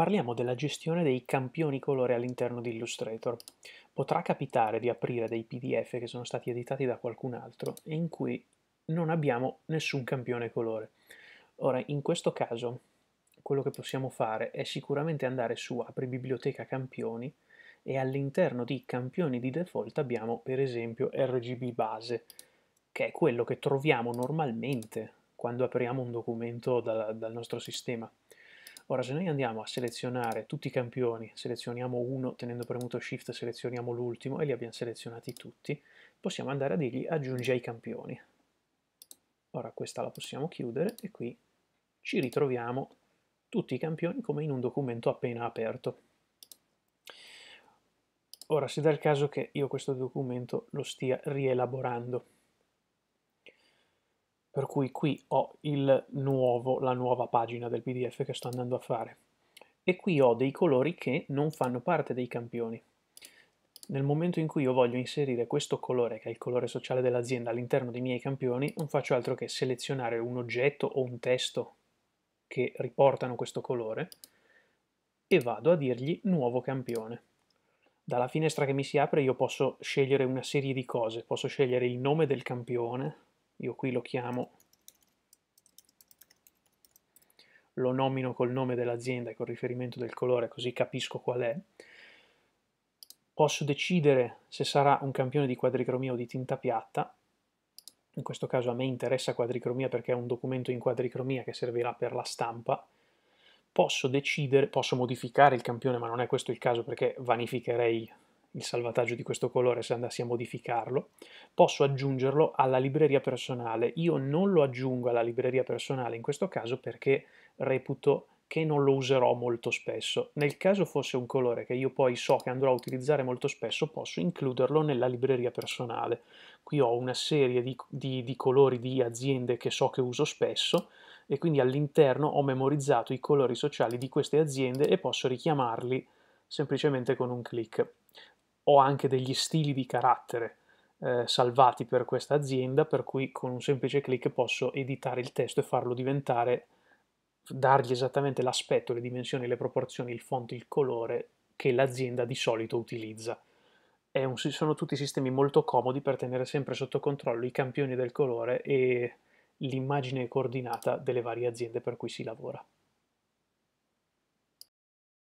Parliamo della gestione dei campioni colore all'interno di Illustrator. Potrà capitare di aprire dei PDF che sono stati editati da qualcun altro e in cui non abbiamo nessun campione colore. Ora, in questo caso, quello che possiamo fare è sicuramente andare su Apri biblioteca campioni e all'interno di campioni di default abbiamo per esempio RGB base, che è quello che troviamo normalmente quando apriamo un documento dal, dal nostro sistema. Ora se noi andiamo a selezionare tutti i campioni, selezioniamo uno tenendo premuto Shift, selezioniamo l'ultimo e li abbiamo selezionati tutti, possiamo andare a dirgli aggiungi ai campioni. Ora questa la possiamo chiudere e qui ci ritroviamo tutti i campioni come in un documento appena aperto. Ora se dà il caso che io questo documento lo stia rielaborando per cui qui ho nuovo, la nuova pagina del PDF che sto andando a fare e qui ho dei colori che non fanno parte dei campioni. Nel momento in cui io voglio inserire questo colore, che è il colore sociale dell'azienda, all'interno dei miei campioni, non faccio altro che selezionare un oggetto o un testo che riportano questo colore e vado a dirgli nuovo campione. Dalla finestra che mi si apre io posso scegliere una serie di cose, posso scegliere il nome del campione, io qui lo chiamo, lo nomino col nome dell'azienda e col riferimento del colore così capisco qual è, posso decidere se sarà un campione di quadricromia o di tinta piatta, in questo caso a me interessa quadricromia perché è un documento in quadricromia che servirà per la stampa, posso decidere, posso modificare il campione ma non è questo il caso perché vanificherei il salvataggio di questo colore se andassi a modificarlo, posso aggiungerlo alla libreria personale. Io non lo aggiungo alla libreria personale in questo caso perché reputo che non lo userò molto spesso. Nel caso fosse un colore che io poi so che andrò a utilizzare molto spesso, posso includerlo nella libreria personale. Qui ho una serie di, di, di colori di aziende che so che uso spesso e quindi all'interno ho memorizzato i colori sociali di queste aziende e posso richiamarli semplicemente con un clic ho anche degli stili di carattere eh, salvati per questa azienda, per cui con un semplice clic posso editare il testo e farlo diventare, dargli esattamente l'aspetto, le dimensioni, le proporzioni, il font, il colore che l'azienda di solito utilizza. Un, sono tutti sistemi molto comodi per tenere sempre sotto controllo i campioni del colore e l'immagine coordinata delle varie aziende per cui si lavora.